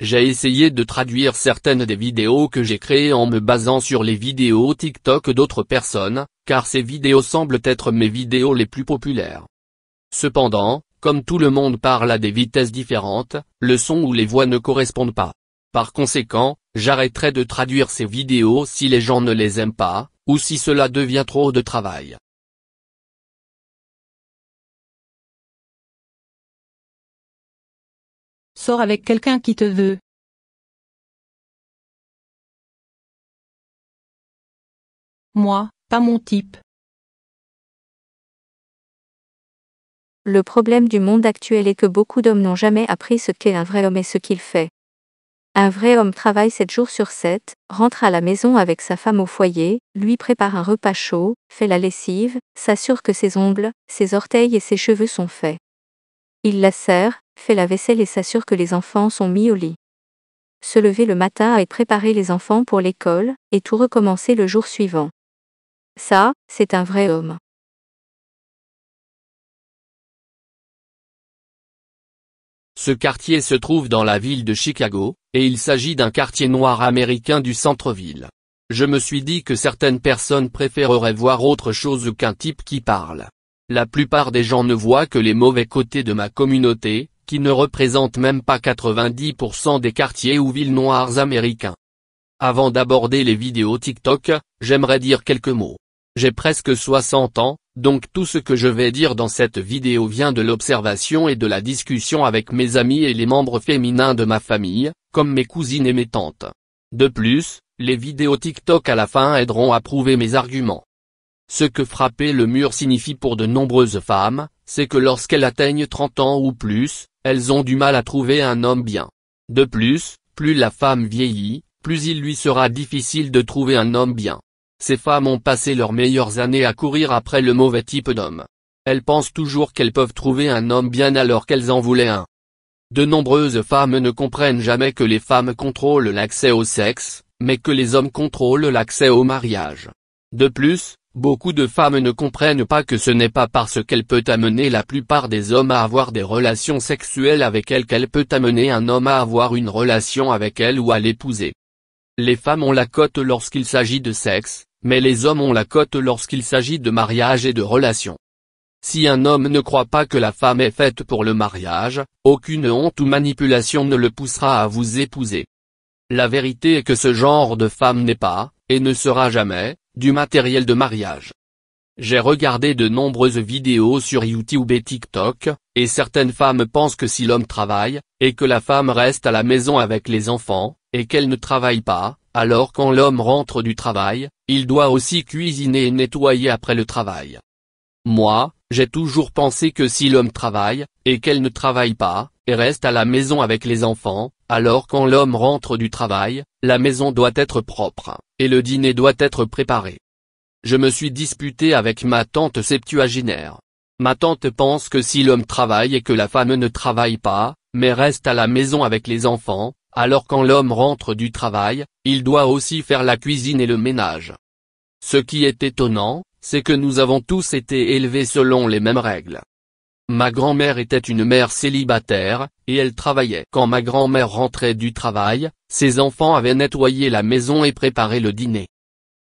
J'ai essayé de traduire certaines des vidéos que j'ai créées en me basant sur les vidéos TikTok d'autres personnes, car ces vidéos semblent être mes vidéos les plus populaires. Cependant, comme tout le monde parle à des vitesses différentes, le son ou les voix ne correspondent pas. Par conséquent, j'arrêterai de traduire ces vidéos si les gens ne les aiment pas, ou si cela devient trop de travail. Sors avec quelqu'un qui te veut. Moi, pas mon type. Le problème du monde actuel est que beaucoup d'hommes n'ont jamais appris ce qu'est un vrai homme et ce qu'il fait. Un vrai homme travaille 7 jours sur 7, rentre à la maison avec sa femme au foyer, lui prépare un repas chaud, fait la lessive, s'assure que ses ongles, ses orteils et ses cheveux sont faits. Il la serre fait la vaisselle et s'assure que les enfants sont mis au lit. Se lever le matin et préparer les enfants pour l'école, et tout recommencer le jour suivant. Ça, c'est un vrai homme. Ce quartier se trouve dans la ville de Chicago, et il s'agit d'un quartier noir américain du centre-ville. Je me suis dit que certaines personnes préféreraient voir autre chose qu'un type qui parle. La plupart des gens ne voient que les mauvais côtés de ma communauté, qui ne représente même pas 90% des quartiers ou villes noires américains. Avant d'aborder les vidéos TikTok, j'aimerais dire quelques mots. J'ai presque 60 ans, donc tout ce que je vais dire dans cette vidéo vient de l'observation et de la discussion avec mes amis et les membres féminins de ma famille, comme mes cousines et mes tantes. De plus, les vidéos TikTok à la fin aideront à prouver mes arguments. Ce que frapper le mur signifie pour de nombreuses femmes, c'est que lorsqu'elles atteignent 30 ans ou plus, elles ont du mal à trouver un homme bien. De plus, plus la femme vieillit, plus il lui sera difficile de trouver un homme bien. Ces femmes ont passé leurs meilleures années à courir après le mauvais type d'homme. Elles pensent toujours qu'elles peuvent trouver un homme bien alors qu'elles en voulaient un. De nombreuses femmes ne comprennent jamais que les femmes contrôlent l'accès au sexe, mais que les hommes contrôlent l'accès au mariage. De plus, Beaucoup de femmes ne comprennent pas que ce n'est pas parce qu'elle peut amener la plupart des hommes à avoir des relations sexuelles avec elle qu'elle peut amener un homme à avoir une relation avec elle ou à l'épouser. Les femmes ont la cote lorsqu'il s'agit de sexe, mais les hommes ont la cote lorsqu'il s'agit de mariage et de relations. Si un homme ne croit pas que la femme est faite pour le mariage, aucune honte ou manipulation ne le poussera à vous épouser. La vérité est que ce genre de femme n'est pas, et ne sera jamais, du matériel de mariage. J'ai regardé de nombreuses vidéos sur YouTube et TikTok, et certaines femmes pensent que si l'homme travaille, et que la femme reste à la maison avec les enfants, et qu'elle ne travaille pas, alors quand l'homme rentre du travail, il doit aussi cuisiner et nettoyer après le travail. Moi, j'ai toujours pensé que si l'homme travaille, et qu'elle ne travaille pas, et reste à la maison avec les enfants, alors quand l'homme rentre du travail, la maison doit être propre et le dîner doit être préparé. Je me suis disputé avec ma tante septuaginaire. Ma tante pense que si l'homme travaille et que la femme ne travaille pas, mais reste à la maison avec les enfants, alors quand l'homme rentre du travail, il doit aussi faire la cuisine et le ménage. Ce qui est étonnant, c'est que nous avons tous été élevés selon les mêmes règles. Ma grand-mère était une mère célibataire, et elle travaillait. Quand ma grand-mère rentrait du travail, ses enfants avaient nettoyé la maison et préparé le dîner.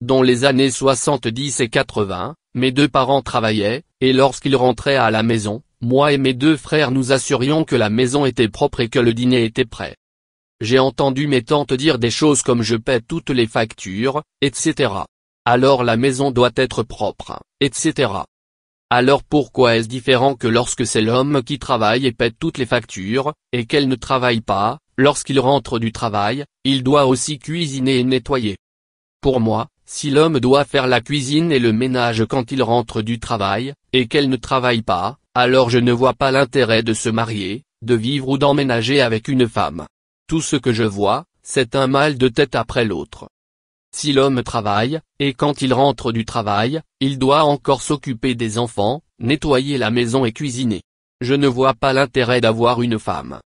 Dans les années 70 et 80, mes deux parents travaillaient, et lorsqu'ils rentraient à la maison, moi et mes deux frères nous assurions que la maison était propre et que le dîner était prêt. J'ai entendu mes tantes dire des choses comme je paie toutes les factures, etc. Alors la maison doit être propre, etc. Alors pourquoi est-ce différent que lorsque c'est l'homme qui travaille et paie toutes les factures, et qu'elle ne travaille pas, lorsqu'il rentre du travail, il doit aussi cuisiner et nettoyer Pour moi, si l'homme doit faire la cuisine et le ménage quand il rentre du travail, et qu'elle ne travaille pas, alors je ne vois pas l'intérêt de se marier, de vivre ou d'emménager avec une femme. Tout ce que je vois, c'est un mal de tête après l'autre. Si l'homme travaille, et quand il rentre du travail, il doit encore s'occuper des enfants, nettoyer la maison et cuisiner. Je ne vois pas l'intérêt d'avoir une femme.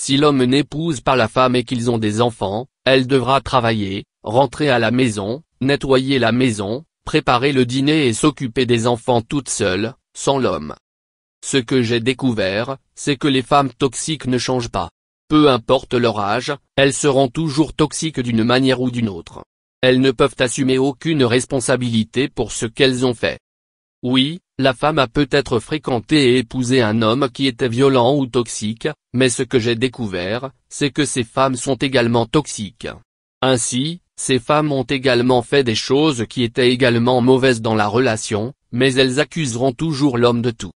Si l'homme n'épouse pas la femme et qu'ils ont des enfants, elle devra travailler, rentrer à la maison, nettoyer la maison, préparer le dîner et s'occuper des enfants toute seule, sans l'homme. Ce que j'ai découvert, c'est que les femmes toxiques ne changent pas. Peu importe leur âge, elles seront toujours toxiques d'une manière ou d'une autre. Elles ne peuvent assumer aucune responsabilité pour ce qu'elles ont fait. Oui, la femme a peut-être fréquenté et épousé un homme qui était violent ou toxique, mais ce que j'ai découvert, c'est que ces femmes sont également toxiques. Ainsi, ces femmes ont également fait des choses qui étaient également mauvaises dans la relation, mais elles accuseront toujours l'homme de tout.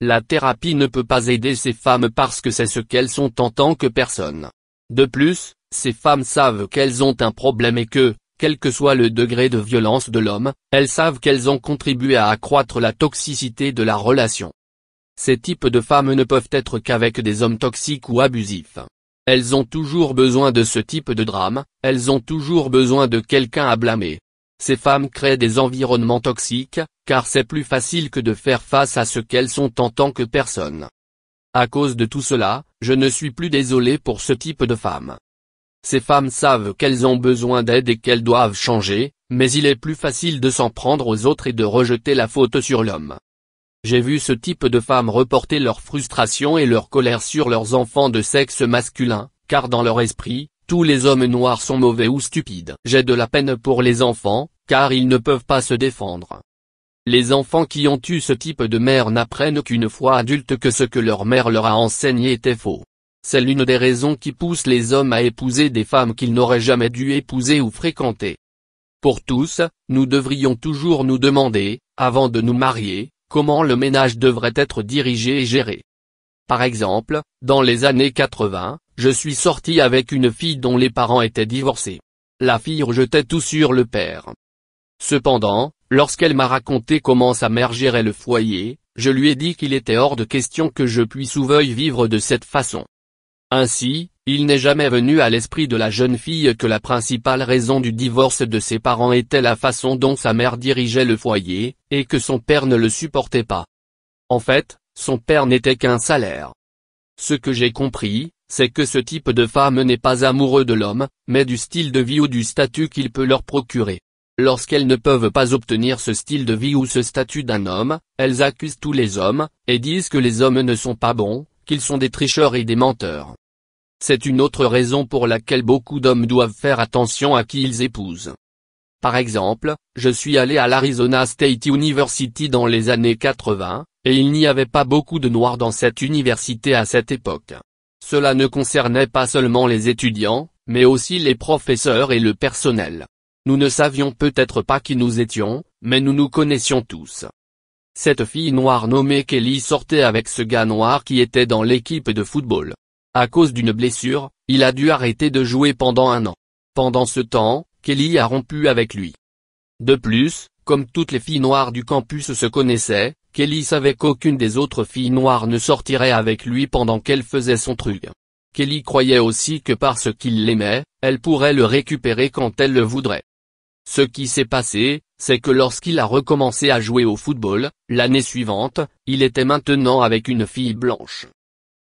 La thérapie ne peut pas aider ces femmes parce que c'est ce qu'elles sont en tant que personnes. De plus, ces femmes savent qu'elles ont un problème et que, quel que soit le degré de violence de l'homme, elles savent qu'elles ont contribué à accroître la toxicité de la relation. Ces types de femmes ne peuvent être qu'avec des hommes toxiques ou abusifs. Elles ont toujours besoin de ce type de drame, elles ont toujours besoin de quelqu'un à blâmer. Ces femmes créent des environnements toxiques, car c'est plus facile que de faire face à ce qu'elles sont en tant que personnes. À cause de tout cela, je ne suis plus désolé pour ce type de femme. Ces femmes savent qu'elles ont besoin d'aide et qu'elles doivent changer, mais il est plus facile de s'en prendre aux autres et de rejeter la faute sur l'homme. J'ai vu ce type de femmes reporter leur frustration et leur colère sur leurs enfants de sexe masculin, car dans leur esprit, tous les hommes noirs sont mauvais ou stupides. J'ai de la peine pour les enfants, car ils ne peuvent pas se défendre. Les enfants qui ont eu ce type de mère n'apprennent qu'une fois adultes que ce que leur mère leur a enseigné était faux. C'est l'une des raisons qui poussent les hommes à épouser des femmes qu'ils n'auraient jamais dû épouser ou fréquenter. Pour tous, nous devrions toujours nous demander, avant de nous marier, comment le ménage devrait être dirigé et géré. Par exemple, dans les années 80, je suis sorti avec une fille dont les parents étaient divorcés. La fille rejetait tout sur le père. Cependant, lorsqu'elle m'a raconté comment sa mère gérait le foyer, je lui ai dit qu'il était hors de question que je puisse ou veuille vivre de cette façon. Ainsi, il n'est jamais venu à l'esprit de la jeune fille que la principale raison du divorce de ses parents était la façon dont sa mère dirigeait le foyer, et que son père ne le supportait pas. En fait, son père n'était qu'un salaire. Ce que j'ai compris, c'est que ce type de femme n'est pas amoureux de l'homme, mais du style de vie ou du statut qu'il peut leur procurer. Lorsqu'elles ne peuvent pas obtenir ce style de vie ou ce statut d'un homme, elles accusent tous les hommes, et disent que les hommes ne sont pas bons, qu'ils sont des tricheurs et des menteurs. C'est une autre raison pour laquelle beaucoup d'hommes doivent faire attention à qui ils épousent. Par exemple, je suis allé à l'Arizona State University dans les années 80, et il n'y avait pas beaucoup de noirs dans cette université à cette époque. Cela ne concernait pas seulement les étudiants, mais aussi les professeurs et le personnel. Nous ne savions peut-être pas qui nous étions, mais nous nous connaissions tous. Cette fille noire nommée Kelly sortait avec ce gars noir qui était dans l'équipe de football. À cause d'une blessure, il a dû arrêter de jouer pendant un an. Pendant ce temps, Kelly a rompu avec lui. De plus, comme toutes les filles noires du campus se connaissaient, Kelly savait qu'aucune des autres filles noires ne sortirait avec lui pendant qu'elle faisait son truc. Kelly croyait aussi que parce qu'il l'aimait, elle pourrait le récupérer quand elle le voudrait. Ce qui s'est passé, c'est que lorsqu'il a recommencé à jouer au football, l'année suivante, il était maintenant avec une fille blanche.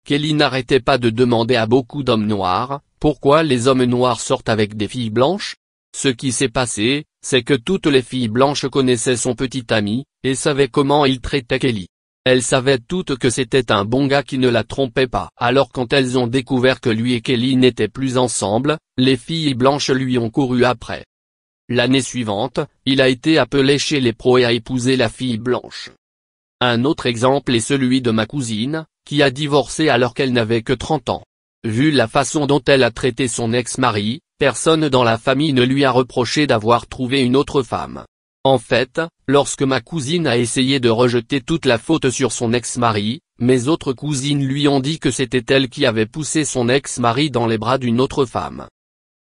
Kelly n'arrêtait pas de demander à beaucoup d'hommes noirs, pourquoi les hommes noirs sortent avec des filles blanches Ce qui s'est passé, c'est que toutes les filles blanches connaissaient son petit ami, et savaient comment il traitait Kelly. Elles savaient toutes que c'était un bon gars qui ne la trompait pas. Alors quand elles ont découvert que lui et Kelly n'étaient plus ensemble, les filles blanches lui ont couru après. L'année suivante, il a été appelé chez les pros et a épousé la fille blanche. Un autre exemple est celui de ma cousine, qui a divorcé alors qu'elle n'avait que 30 ans. Vu la façon dont elle a traité son ex-mari, personne dans la famille ne lui a reproché d'avoir trouvé une autre femme. En fait, lorsque ma cousine a essayé de rejeter toute la faute sur son ex-mari, mes autres cousines lui ont dit que c'était elle qui avait poussé son ex-mari dans les bras d'une autre femme.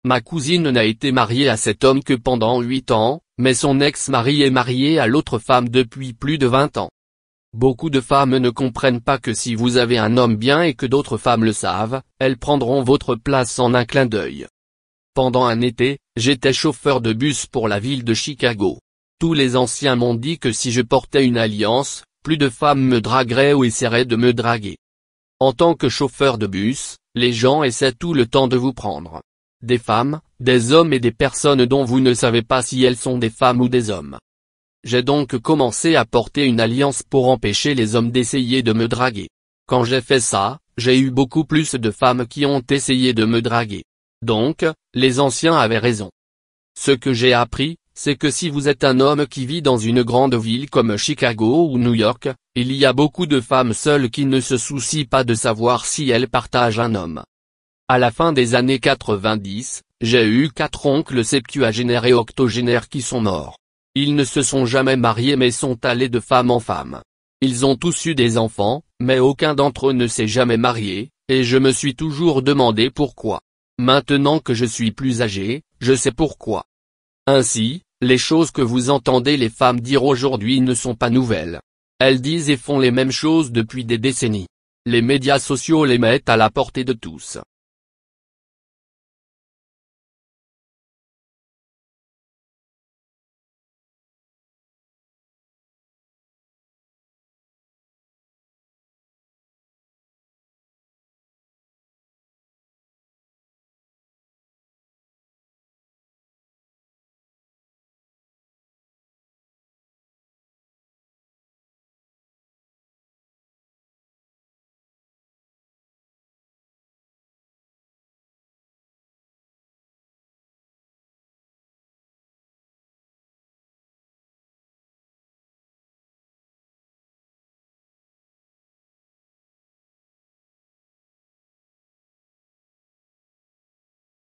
Ma cousine n'a été mariée à cet homme que pendant 8 ans, mais son ex-mari est marié à l'autre femme depuis plus de 20 ans. Beaucoup de femmes ne comprennent pas que si vous avez un homme bien et que d'autres femmes le savent, elles prendront votre place en un clin d'œil. Pendant un été, j'étais chauffeur de bus pour la ville de Chicago. Tous les anciens m'ont dit que si je portais une alliance, plus de femmes me dragueraient ou essaieraient de me draguer. En tant que chauffeur de bus, les gens essaient tout le temps de vous prendre des femmes, des hommes et des personnes dont vous ne savez pas si elles sont des femmes ou des hommes. J'ai donc commencé à porter une alliance pour empêcher les hommes d'essayer de me draguer. Quand j'ai fait ça, j'ai eu beaucoup plus de femmes qui ont essayé de me draguer. Donc, les anciens avaient raison. Ce que j'ai appris, c'est que si vous êtes un homme qui vit dans une grande ville comme Chicago ou New York, il y a beaucoup de femmes seules qui ne se soucient pas de savoir si elles partagent un homme. À la fin des années 90, j'ai eu quatre oncles septuagénaires et octogénaires qui sont morts. Ils ne se sont jamais mariés mais sont allés de femme en femme. Ils ont tous eu des enfants, mais aucun d'entre eux ne s'est jamais marié, et je me suis toujours demandé pourquoi. Maintenant que je suis plus âgé, je sais pourquoi. Ainsi, les choses que vous entendez les femmes dire aujourd'hui ne sont pas nouvelles. Elles disent et font les mêmes choses depuis des décennies. Les médias sociaux les mettent à la portée de tous.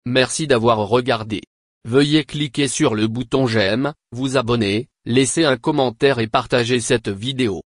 Merci d'avoir regardé. Veuillez cliquer sur le bouton j'aime, vous abonner, laisser un commentaire et partager cette vidéo.